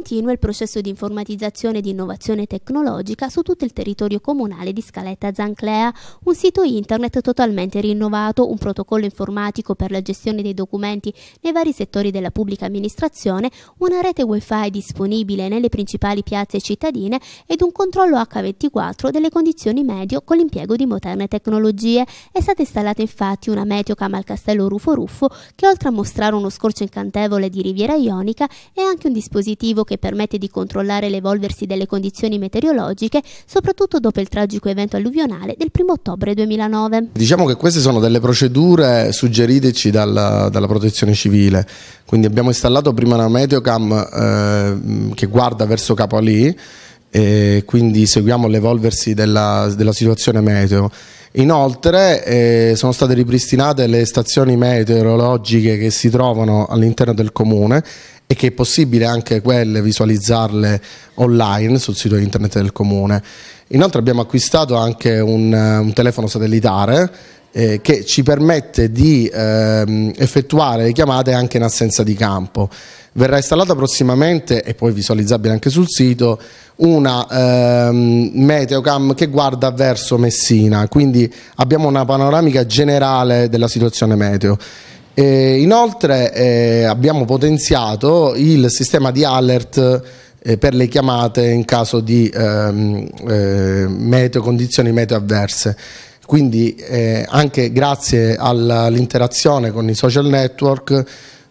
continua il processo di informatizzazione e di innovazione tecnologica su tutto il territorio comunale di Scaletta Zanclea, un sito internet totalmente rinnovato, un protocollo informatico per la gestione dei documenti nei vari settori della pubblica amministrazione, una rete wifi disponibile nelle principali piazze cittadine ed un controllo H24 delle condizioni medio con l'impiego di moderne tecnologie. È stata installata infatti una meteocam al castello Rufo Ruffo che oltre a mostrare uno scorcio incantevole di riviera ionica è anche un dispositivo che che permette di controllare l'evolversi delle condizioni meteorologiche, soprattutto dopo il tragico evento alluvionale del 1 ottobre 2009. Diciamo che queste sono delle procedure suggeriteci dalla, dalla protezione civile, quindi abbiamo installato prima una meteocam eh, che guarda verso Capolì, e quindi seguiamo l'evolversi della, della situazione meteo. Inoltre eh, sono state ripristinate le stazioni meteorologiche che si trovano all'interno del comune e che è possibile anche quelle visualizzarle online sul sito internet del comune. Inoltre abbiamo acquistato anche un, eh, un telefono satellitare eh, che ci permette di ehm, effettuare le chiamate anche in assenza di campo. Verrà installata prossimamente e poi visualizzabile anche sul sito una ehm, meteocam che guarda verso Messina, quindi abbiamo una panoramica generale della situazione meteo. Eh, inoltre eh, abbiamo potenziato il sistema di alert eh, per le chiamate in caso di ehm, eh, meteo, condizioni meteo avverse. Quindi eh, anche grazie all'interazione con i social network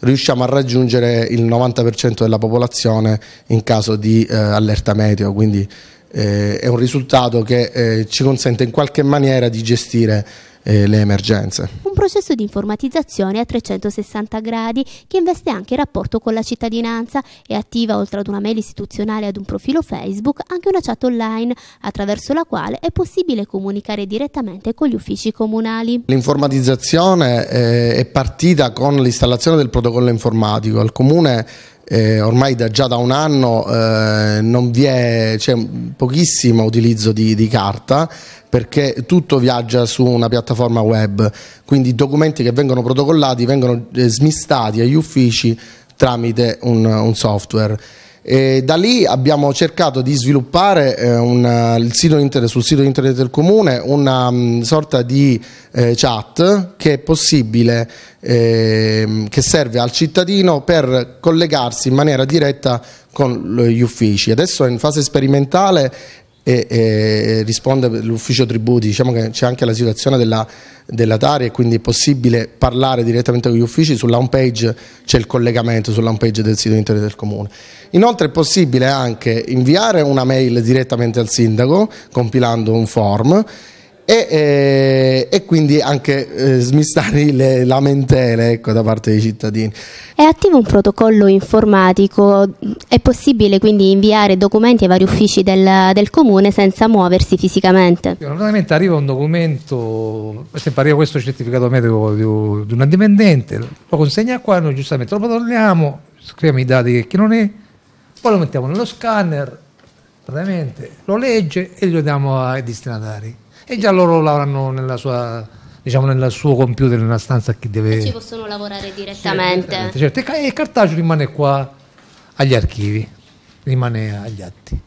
riusciamo a raggiungere il 90% della popolazione in caso di allerta meteo, quindi è un risultato che ci consente in qualche maniera di gestire eh, le emergenze. Un processo di informatizzazione a 360 gradi che investe anche il rapporto con la cittadinanza e attiva oltre ad una mail istituzionale e ad un profilo Facebook anche una chat online attraverso la quale è possibile comunicare direttamente con gli uffici comunali. L'informatizzazione eh, è partita con l'installazione del protocollo informatico. Al comune eh, ormai da, già da un anno eh, non vi è cioè, pochissimo utilizzo di, di carta perché tutto viaggia su una piattaforma web, quindi i documenti che vengono protocollati vengono eh, smistati agli uffici tramite un, un software. E da lì abbiamo cercato di sviluppare eh, una, eh, sito internet, sul sito internet del comune una um, sorta di eh, chat che è possibile, eh, che serve al cittadino per collegarsi in maniera diretta con gli uffici. Adesso è in fase sperimentale e, e risponde l'ufficio tributi, diciamo che c'è anche la situazione della, della TARI e quindi è possibile parlare direttamente con gli uffici, sulla home page c'è il collegamento sulla home page del sito internet del comune. Inoltre è possibile anche inviare una mail direttamente al sindaco compilando un form e, eh, e, quindi anche eh, smistare le lamentele ecco, da parte dei cittadini. È attivo un protocollo informatico, è possibile quindi inviare documenti ai vari uffici del, del comune senza muoversi fisicamente? Normalmente arriva un documento, per esempio arriva questo certificato medico di, di una dipendente, lo consegna qua, noi giustamente lo controlliamo, scriviamo i dati che non è, poi lo mettiamo nello scanner separatamente, lo legge e lo diamo ai destinatari. E già loro lavorano nella sua diciamo nel suo computer nella stanza che deve e ci possono lavorare direttamente certo, certo. e il cartaceo rimane qua agli archivi rimane agli atti